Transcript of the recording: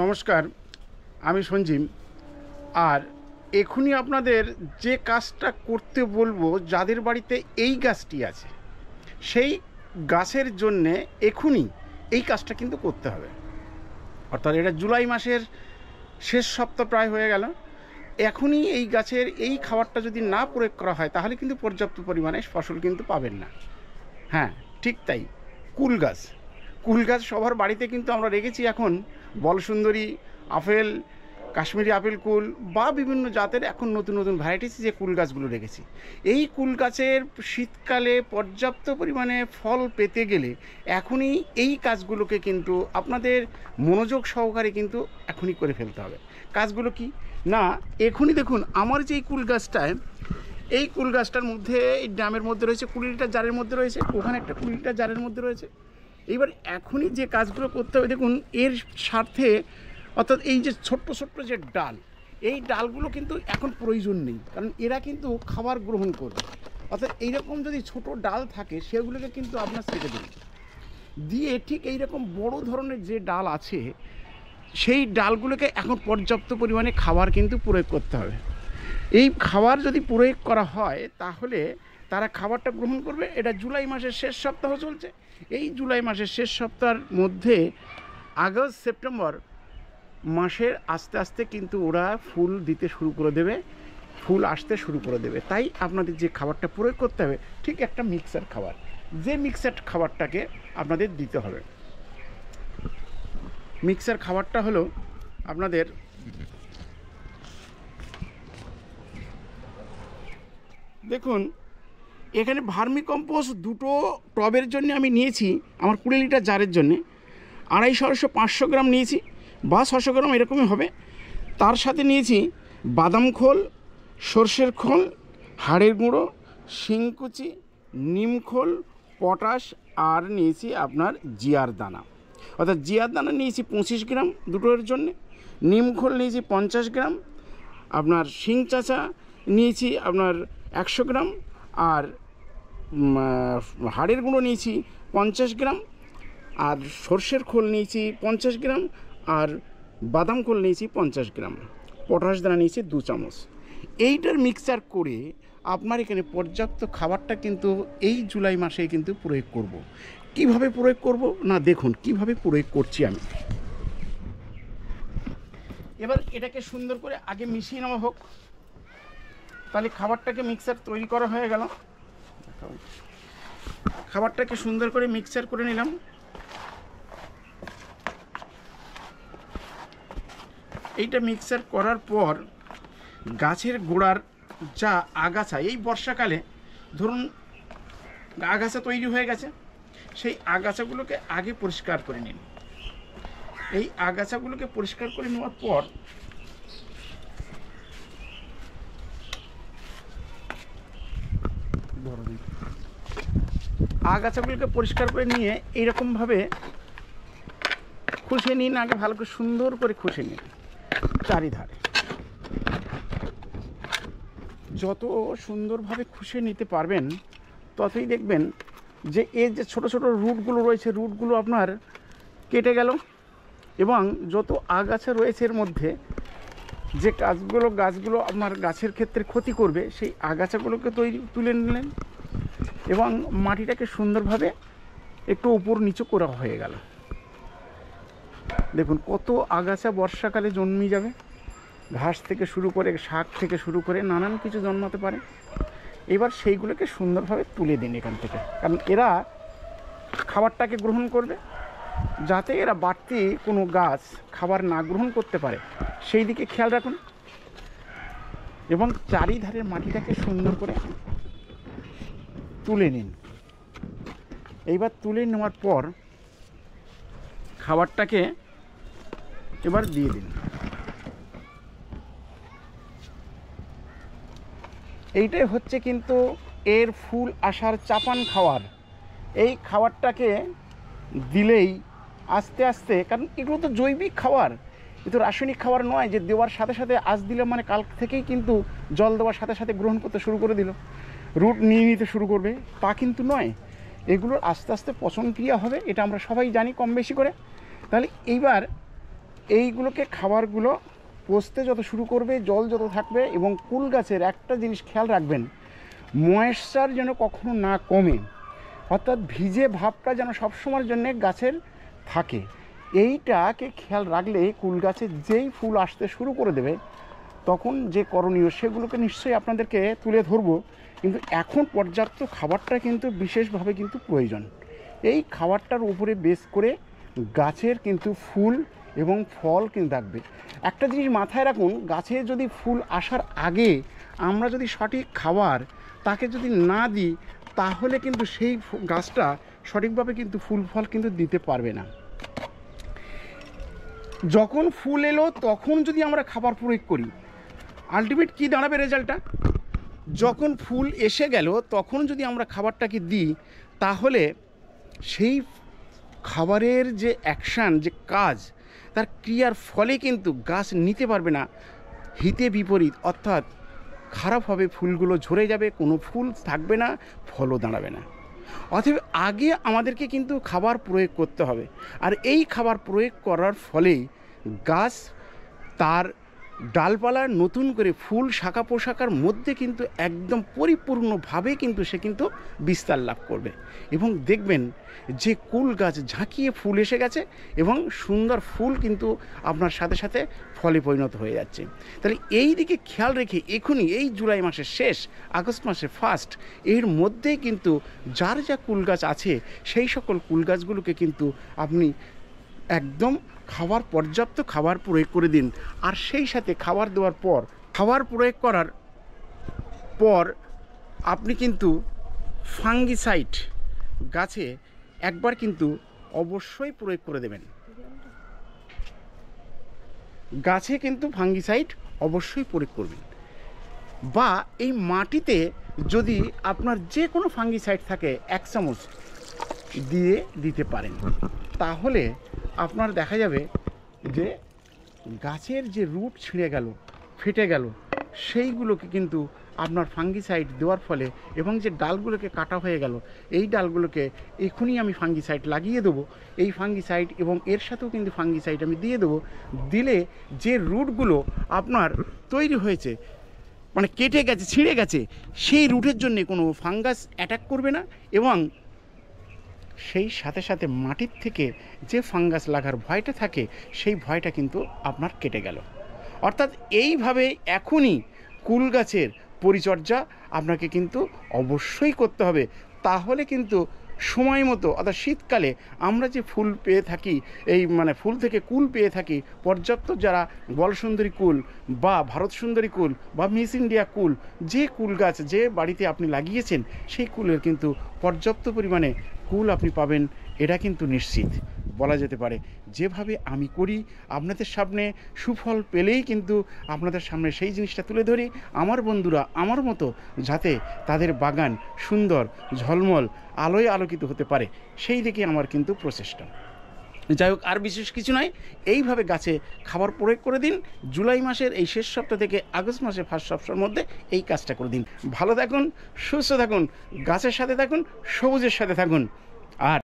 নমস্কার আমি সঞ্জীব আর এখনই আপনাদের যে কাজটা করতে বলবো যাদের বাড়িতে এই গাছটি আছে সেই গাছের জন্যে এখনই এই কাজটা কিন্তু করতে হবে অর্থাৎ এটা জুলাই মাসের শেষ সপ্তাহ প্রায় হয়ে গেল এখনই এই গাছের এই খাবারটা যদি না প্রয়োগ করা হয় তাহলে কিন্তু পর্যাপ্ত পরিমাণে ফসল কিন্তু পাবেন না হ্যাঁ ঠিক তাই কুল গাছ কুল গাছ সবার বাড়িতে কিন্তু আমরা রেখেছি এখন বলসুন্দরী আপেল কাশ্মীরি আপেল কুল বা বিভিন্ন জাতের এখন নতুন নতুন ভ্যারাইটিস যে কুল গাছগুলো রেখেছি এই কুল গাছের শীতকালে পর্যাপ্ত পরিমাণে ফল পেতে গেলে এখনই এই কাজগুলোকে কিন্তু আপনাদের মনোযোগ সহকারে কিন্তু এখনই করে ফেলতে হবে কাজগুলো কি না এখনই দেখুন আমার যে কুল গাছটায় এই কুল গাছটার মধ্যে এই ড্রামের মধ্যে রয়েছে কুড়ি লিটার জারের মধ্যে রয়েছে ওখানে একটা কুড়ি লিটার জারের মধ্যে রয়েছে এইবার এখনই যে কাজগুলো করতে হবে দেখুন এর স্বার্থে অর্থাৎ এই যে ছোট্ট ছোট্ট যে ডাল এই ডালগুলো কিন্তু এখন প্রয়োজন নেই কারণ এরা কিন্তু খাবার গ্রহণ করবে অর্থাৎ এইরকম যদি ছোট ডাল থাকে সেগুলোকে কিন্তু আপনার ছেড়ে দেবেন দিয়ে ঠিক এইরকম বড় ধরনের যে ডাল আছে সেই ডালগুলোকে এখন পর্যাপ্ত পরিমাণে খাবার কিন্তু প্রয়োগ করতে হবে এই খাবার যদি প্রয়োগ করা হয় তাহলে তারা খাবারটা গ্রহণ করবে এটা জুলাই মাসের শেষ সপ্তাহ চলছে এই জুলাই মাসের শেষ সপ্তাহের মধ্যে আগস্ট সেপ্টেম্বর মাসের আস্তে আস্তে কিন্তু ওরা ফুল দিতে শুরু করে দেবে ফুল আসতে শুরু করে দেবে তাই আপনাদের যে খাবারটা প্রয়োগ করতে হবে ঠিক একটা মিক্সার খাবার যে মিক্সার খাবারটাকে আপনাদের দিতে হবে মিক্সার খাবারটা হলো আপনাদের দেখুন এখানে ভার্মি কম্পোস্ট দুটো টবের জন্য আমি নিয়েছি আমার কুড়ি লিটার জারের জন্যে আড়াইশো পাঁচশো গ্রাম নিয়েছি বা ছশো গ্রাম এরকমই হবে তার সাথে নিয়েছি বাদাম খোল সর্ষের খোল হাড়ের গুঁড়ো শিংকুচি নিমখোল পটাশ আর নিয়েছি আপনার জিয়ার দানা অর্থাৎ জিয়ার দানা নিয়েছি পঁচিশ গ্রাম দুটোর জন্যে নিমখোল নিয়েছি পঞ্চাশ গ্রাম আপনার শিং চাচা নিয়েছি আপনার একশো গ্রাম আর হাড়ের গুঁড়ো নিয়েছি পঞ্চাশ গ্রাম আর সর্ষের খোল নিয়েছি পঞ্চাশ গ্রাম আর বাদাম খোল নিয়েছি পঞ্চাশ গ্রাম পটাশ দানা নিয়েছি দু চামচ এইটার মিক্সচার করে আপনার এখানে পর্যাপ্ত খাবারটা কিন্তু এই জুলাই মাসে কিন্তু প্রয়োগ করব। কিভাবে প্রয়োগ করব না দেখুন কিভাবে প্রয়োগ করছি আমি এবার এটাকে সুন্দর করে আগে মিশিয়ে নেওয়া হোক তাহলে খাবারটাকে মিক্সার তৈরি করা হয়ে গেল খাবারটাকে সুন্দর করে মিক্সার করে নিলাম এইটা মিক্সার করার পর গাছের গোড়ার যা আগাছা এই বর্ষাকালে ধরুন আগাছা তৈরি হয়ে গেছে সেই আগাছাগুলোকে আগে পরিষ্কার করে নিন এই আগাছাগুলোকে পরিষ্কার করে নেওয়ার পর আগাছাগুলোকে পরিষ্কার করে নিয়ে এইরকমভাবে খুশে নিন আগে ভালো করে সুন্দর করে খুশে নিন চারিধারে যত সুন্দরভাবে খুশে নিতে পারবেন ততই দেখবেন যে এর যে ছোট ছোট রুটগুলো রয়েছে রুটগুলো আপনার কেটে গেল এবং যত আগাছা রয়েছে এর মধ্যে যে গাছগুলো গাছগুলো আমার গাছের ক্ষেত্রে ক্ষতি করবে সেই আগাছাগুলোকে তৈরি তুলে নিলেন এবং মাটিটাকে সুন্দরভাবে একটু উপর নিচু করা হয়ে গেল দেখুন কত আগাছা বর্ষাকালে জন্মি যাবে ঘাস থেকে শুরু করে শাক থেকে শুরু করে নানান কিছু জন্মাতে পারে এবার সেইগুলোকে সুন্দরভাবে তুলে দিন এখান থেকে কারণ এরা খাবারটাকে গ্রহণ করবে যাতে এরা বাড়তি কোনো গাছ খাবার না গ্রহণ করতে পারে সেই দিকে খেয়াল রাখুন এবং চারিধারের মাটিটাকে সুন্দর করে তুলে নিন এইবার তুলে নেওয়ার পর খাবারটাকে এবার দিয়ে দিন এইটাই হচ্ছে কিন্তু এর ফুল আসার চাপান খাওয়ার এই খাবারটাকে দিলেই আস্তে আস্তে কারণ এগুলো তো জৈবিক খাবার তো রাসায়নিক খাবার নয় যে দেওয়ার সাথে সাথে আজ দিলে মানে কাল থেকেই কিন্তু জল দেওয়ার সাথে সাথে গ্রহণ করতে শুরু করে দিল রুট নিয়ে নিতে শুরু করবে তা কিন্তু নয় এগুলোর আস্তে আস্তে পচন ক্রিয়া হবে এটা আমরা সবাই জানি কম বেশি করে তাহলে এইবার এইগুলোকে খাবারগুলো পচতে যত শুরু করবে জল যত থাকবে এবং কুল গাছের একটা জিনিস খেয়াল রাখবেন ময়েশ্চার যেন কখনো না কমে অর্থাৎ ভিজে ভাবটা যেন সবসময়ের জন্যে গাছের থাকে এইটাকে খেয়াল রাখলে কুল গাছে যেই ফুল আসতে শুরু করে দেবে তখন যে করণীয় সেগুলোকে নিশ্চয়ই আপনাদেরকে তুলে ধরবো কিন্তু এখন পর্যাপ্ত খাবারটা কিন্তু বিশেষভাবে কিন্তু প্রয়োজন এই খাবারটার উপরে বেস করে গাছের কিন্তু ফুল এবং ফল কিন্তু থাকবে একটা জিনিস মাথায় রাখুন গাছে যদি ফুল আসার আগে আমরা যদি সঠিক খাবার তাকে যদি না দিই তাহলে কিন্তু সেই গাছটা সঠিকভাবে কিন্তু ফুল ফল কিন্তু দিতে পারবে না যখন ফুল এলো তখন যদি আমরা খাবার প্রয়োগ করি আলটিমেট কী দাঁড়াবে রেজাল্টটা যখন ফুল এসে গেল তখন যদি আমরা খাবারটাকে দিই তাহলে সেই খাবারের যে অ্যাকশান যে কাজ তার ক্রিয়ার ফলে কিন্তু গাছ নিতে পারবে না হিতে বিপরীত অর্থাৎ খারাপ হবে ফুলগুলো ঝরে যাবে কোনো ফুল থাকবে না ফলও দাঁড়াবে না অথবা আগে আমাদেরকে কিন্তু খাবার প্রয়োগ করতে হবে আর এই খাবার প্রয়োগ করার ফলেই গাছ তার ডালপালার নতুন করে ফুল শাখা পোশাকার মধ্যে কিন্তু একদম পরিপূর্ণভাবে কিন্তু সে কিন্তু বিস্তার লাভ করবে এবং দেখবেন যে কুল গাছ ঝাঁকিয়ে ফুল এসে গেছে এবং সুন্দর ফুল কিন্তু আপনার সাথে সাথে ফলে পরিণত হয়ে যাচ্ছে তাহলে এই দিকে খেয়াল রেখে এখনই এই জুলাই মাসের শেষ আগস্ট মাসের ফার্স্ট এর মধ্যে কিন্তু যার যা কুল গাছ আছে সেই সকল কুল গাছগুলোকে কিন্তু আপনি একদম খাবার পর্যাপ্ত খাবার প্রয়োগ করে দিন আর সেই সাথে খাবার দেওয়ার পর খাবার প্রয়োগ করার পর আপনি কিন্তু ফাঙ্গিসাইড গাছে একবার কিন্তু অবশ্যই প্রয়োগ করে দেবেন গাছে কিন্তু ফাঙ্গিসাইড অবশ্যই প্রয়োগ করবেন বা এই মাটিতে যদি আপনার যে কোনো ফাঙ্গিসাইড থাকে এক চামচ দিয়ে দিতে পারেন তাহলে আপনার দেখা যাবে যে গাছের যে রুট ছিঁড়ে গেল ফেটে গেল সেইগুলোকে কিন্তু আপনার ফাঙ্গিসাইড দেওয়ার ফলে এবং যে ডালগুলোকে কাটা হয়ে গেল এই ডালগুলোকে এখনই আমি ফাঙ্গিসাইড লাগিয়ে দেবো এই ফাঙ্গিসাইড এবং এর সাথেও কিন্তু ফাঙ্গিসাইড আমি দিয়ে দেবো দিলে যে রুটগুলো আপনার তৈরি হয়েছে মানে কেটে গেছে ছিঁড়ে গেছে সেই রুটের জন্যে কোনো ফাঙ্গাস অ্যাটাক করবে না এবং সেই সাথে সাথে মাটির থেকে যে ফাঙ্গাস লাগার ভয়টা থাকে সেই ভয়টা কিন্তু আপনার কেটে গেল অর্থাৎ এইভাবে এখনই কুল গাছের পরিচর্যা আপনাকে কিন্তু অবশ্যই করতে হবে তাহলে কিন্তু সময় মতো অর্থাৎ শীতকালে আমরা যে ফুল পেয়ে থাকি এই মানে ফুল থেকে কুল পেয়ে থাকি পর্যাপ্ত যারা বলসুন্দরী কুল বা ভারত সুন্দরী কুল বা মিস ইন্ডিয়া কুল যে কুল গাছ যে বাড়িতে আপনি লাগিয়েছেন সেই কুলের কিন্তু পর্যাপ্ত পরিমাণে কুল আপনি পাবেন এটা কিন্তু নিশ্চিত বলা যেতে পারে যেভাবে আমি করি আপনাদের সামনে সুফল পেলেই কিন্তু আপনাদের সামনে সেই জিনিসটা তুলে ধরি আমার বন্ধুরা আমার মতো যাতে তাদের বাগান সুন্দর ঝলমল আলোয় আলোকিত হতে পারে সেই দিকে আমার কিন্তু প্রচেষ্টা যাই হোক আর বিশেষ কিছু নয় এইভাবে গাছে খাবার প্রয়োগ করে দিন জুলাই মাসের এই শেষ সপ্তাহ থেকে আগস্ট মাসের ফার্স্ট সপ্তাহের মধ্যে এই কাজটা করে দিন ভালো থাকুন সুস্থ থাকুন গাছের সাথে থাকুন সবুজের সাথে থাকুন আর